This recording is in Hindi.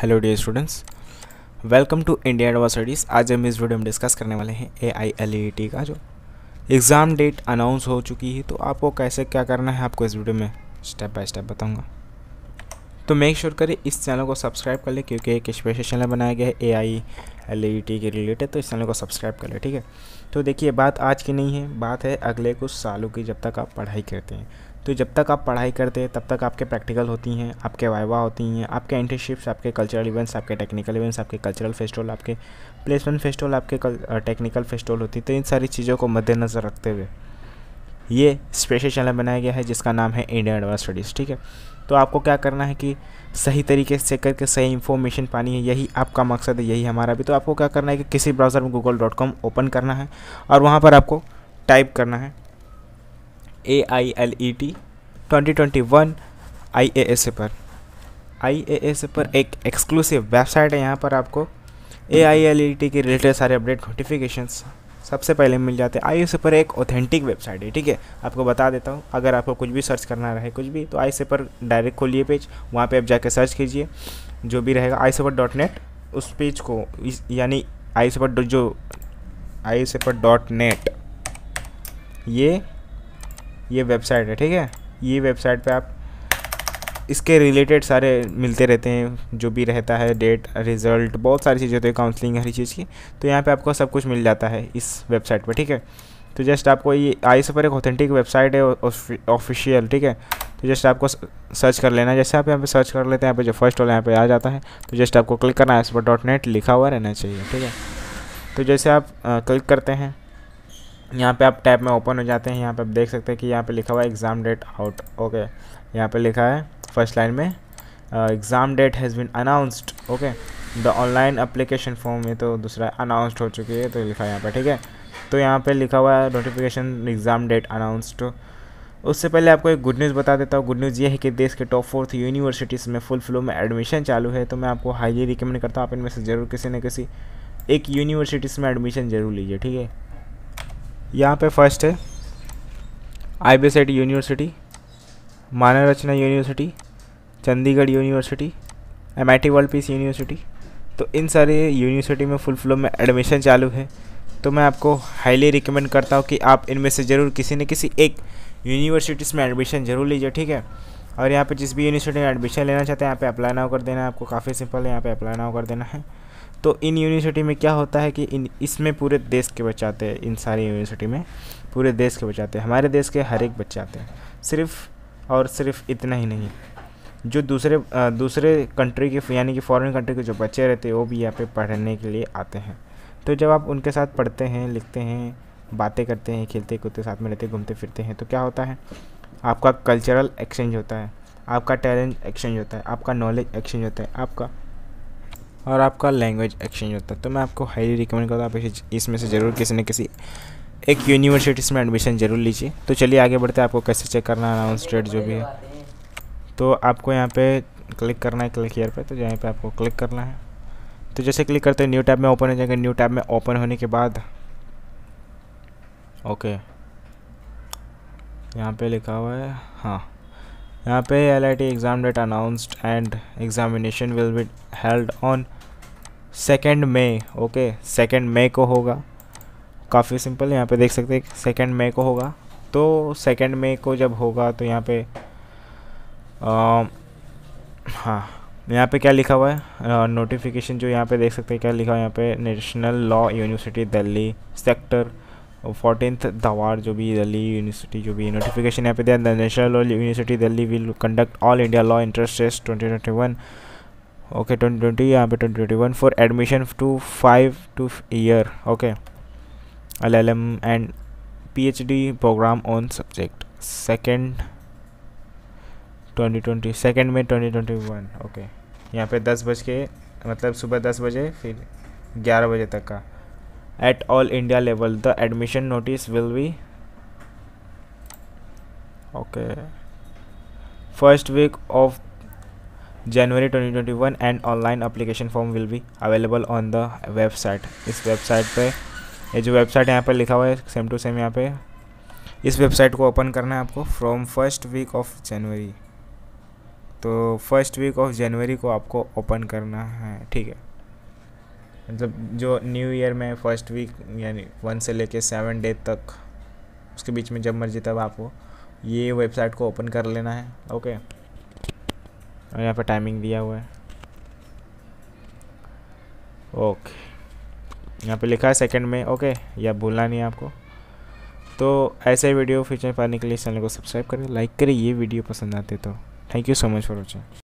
hello dear students welcome to India एडवा स्टडीज़ आज हम इस वीडियो में डिस्कस करने वाले हैं ए आई एल ई टी का जो एग्ज़ाम डेट अनाउंस हो चुकी है तो आपको कैसे क्या करना है आपको इस वीडियो में स्टेप बाय स्टेप बताऊंगा तो मेक श्योर sure करें इस चैनल को सब्सक्राइब कर लें क्योंकि एक स्पेशल चैनल बनाया गया है A I L E T के रिलेटेड तो इस चैनल को सब्सक्राइब कर लें ठीक है तो देखिए बात आज की नहीं है बात है अगले कुछ सालों की जब तक आप पढ़ाई करते हैं तो जब तक आप पढ़ाई करते हैं तब तक आपके प्रैक्टिकल होती हैं आपके वाइवा होती हैं आपके इंटर्नशिप्स आपके कल्चरल इवेंट्स आपके टेक्निकल इवेंट्स आपके कल्चरल फेस्टिवल आपके प्लेसमेंट फेस्टिवल आपके टेक्निकल फेस्टिवल होती है तो इन सारी चीज़ों को मद्देनज़र रखते हुए ये स्पेशल चैनल बनाया गया है जिसका नाम है इंडियन एडवांस स्टडीज़ ठीक है तो आपको क्या करना है कि सही तरीके से करके सही इन्फॉर्मेशन पानी है यही आपका मकसद है यही हमारा भी तो आपको क्या करना है कि किसी ब्राउज़र में गूगल डॉट कॉम ओपन करना है और वहाँ पर आपको टाइप करना है A I L E T twenty twenty one I A S पर आई ए एस पर एक एक्सक्लूसिव वेबसाइट है यहाँ पर आपको A I L E T के रिलेटेड सारे अपडेट नोटिफिकेशंस सबसे पहले मिल जाते हैं आई एस ए पर एक ऑथेंटिक वेबसाइट है ठीक है आपको बता देता हूँ अगर आपको कुछ भी सर्च करना रहे कुछ भी तो आई एस पर डायरेक्ट खोलिए पेज वहाँ पे आप जाके सर्च कीजिए जो भी रहेगा आई सफ़र डॉट नेट उस पेज को यानी आई सेपर जो आई सफर डॉट नेट ये ये वेबसाइट है ठीक है ये वेबसाइट पे आप इसके रिलेटेड सारे मिलते रहते हैं जो भी रहता है डेट रिज़ल्ट बहुत सारी चीज़ें होती है काउंसलिंग हर चीज़ की तो यहाँ पे आपको सब कुछ मिल जाता है इस वेबसाइट पर ठीक है तो जस्ट आपको ये आई सफर एक ऑथेंटिक वेबसाइट है ऑफिशियल ठीक है तो जस्ट आपको सर्च कर लेना जैसे आप यहाँ पे सर्च कर लेते हैं यहाँ पे जो फर्स्ट वाला यहाँ पे आ जाता है तो जस्ट आपको क्लिक करना है आई डॉट नेट लिखा हुआ रहना चाहिए ठीक है तो जैसे आप क्लिक करते हैं यहाँ पे आप टैब में ओपन हो जाते हैं यहाँ पे आप देख सकते हैं कि यहाँ पे लिखा हुआ है एग्ज़ाम डेट आउट ओके यहाँ पे लिखा है फर्स्ट लाइन में exam date has been announced okay the online application form में तो दूसरा अनाउंस्ड हो चुकी है तो लिखा है यहाँ पर ठीक है तो यहाँ पर लिखा हुआ है नोटिफिकेशन एग्ज़ाम डेट अनाउंसड उससे पहले आपको एक गुड न्यूज़ बता देता हूँ गुड न्यूज़ ये है कि देश के टॉप फोर्थ यूनिवर्सिटीज़ में फुल फ्लो में एडमिशन चालू है तो मैं आपको हाईली रिकमेंड करता हूँ आप इनमें से ज़रूर किसी न किसी एक यूनिवर्सिटीज़ में एडमिशन ज़रूर लीजिए ठीक है यहाँ पे फर्स्ट है I B set university Manav Rachna university Chandigarh university M I T world peace university तो इन सारे यूनिवर्सिटी में फुल फ्लो में एडमिशन चालू है तो मैं आपको हाईली रिकमेंड करता हूँ कि आप इनमें से ज़रूर किसी न किसी एक यूनिवर्सिटीज़ में एडमिशन ज़रूर लीजिए ठीक है और यहाँ पे जिस भी यूनिवर्सिटी में एडमिशन लेना चाहते हैं यहाँ पे अप्लाई ना कर देना है आपको काफ़ी सिंपल है यहाँ पे अप्लाई ना कर देना है तो इन यूनिवर्सिटी में क्या होता है कि इन इसमें पूरे देश के बच्चे आते हैं इन सारी यूनिवर्सिटी में पूरे देश के बच्चे आते हैं हमारे देश के हर एक बच्चे आते हैं सिर्फ और सिर्फ इतना ही नहीं जो दूसरे दूसरे कंट्री के यानी कि फॉरेन कंट्री के जो बच्चे रहते हैं वो भी यहाँ पे पढ़ने के लिए आते हैं तो जब आप उनके साथ पढ़ते हैं लिखते हैं बातें करते हैं खेलते कूदते साथ में रहते घूमते फिरते हैं तो क्या होता है आपका कल्चरल एक्सचेंज होता है आपका टैलेंट एक्सचेंज होता है आपका नॉलेज एक्सचेंज होता है आपका और आपका लैंग्वेज एक्सचेंज होता है तो मैं आपको हाईली रिकमेंड करता हूँ आप इसमें से ज़रूर किसी न किसी एक यूनिवर्सिटी में एडमिशन ज़रूर लीजिए तो चलिए आगे बढ़ते हैं आपको कैसे चेक करना है अनाउंस डेट जो भी है तो आपको यहाँ पर क्लिक करना है क्लिक ईयर पर तो यहाँ पर आपको क्लिक करना है तो जैसे क्लिक करते हैं न्यू टैब में ओपन हो जाएगा न्यू टैब में ओपन होने के बाद ओके यहाँ पे लिखा हुआ है हाँ यहाँ पे L I T exam date announced and examination will be held on second May okay second May को होगा काफ़ी सिंपल यहाँ पे देख सकते हैं सेकेंड मे को होगा तो सेकेंड मे को जब होगा तो यहाँ पे हाँ यहाँ पे क्या लिखा हुआ है नोटिफिकेशन जो यहाँ पे देख सकते हैं क्या लिखा हुआ है यहाँ पे national law university Delhi sector और फोर्टीनथ दवार जो भी दिल्ली यूनिवर्सिटी जो भी नोटिफिकेशन यहाँ पे दिया the national law university Delhi will conduct all India law interest test twenty twenty one okay twenty twenty यहाँ पे twenty twenty one for admission to five to year okay L L M and P H D program on subject second twenty twenty second में ट्वेंटी ट्वेंटी वन ओके यहाँ पे दस बज के मतलब सुबह दस बजे फिर ग्यारह बजे तक का at all India level the admission notice will be okay first week of January 2021 and online application form will be available on the website this website pe ये जो वेबसाइट यहाँ पे लिखा हुआ है सेम टू सेम यहाँ पे इस वेबसाइट को ओपन करना है आपको फ्रॉम फर्स्ट वीक ऑफ जनवरी तो फर्स्ट वीक ऑफ जनवरी को आपको ओपन करना है ठीक है मतलब जो न्यू ईयर में फर्स्ट वीक यानी वन से लेके सेवन डे तक उसके बीच में जब मर्जी तब आपको ये वेबसाइट को ओपन कर लेना है ओके और यहाँ पर टाइमिंग दिया हुआ है ओके यहाँ पे लिखा है सेकंड में ओके या भूलना नहीं है आपको तो ऐसे वीडियो फ्यूचर पाने के लिए चैनल को सब्सक्राइब करें लाइक करें ये वीडियो पसंद आते तो thank you so much for watching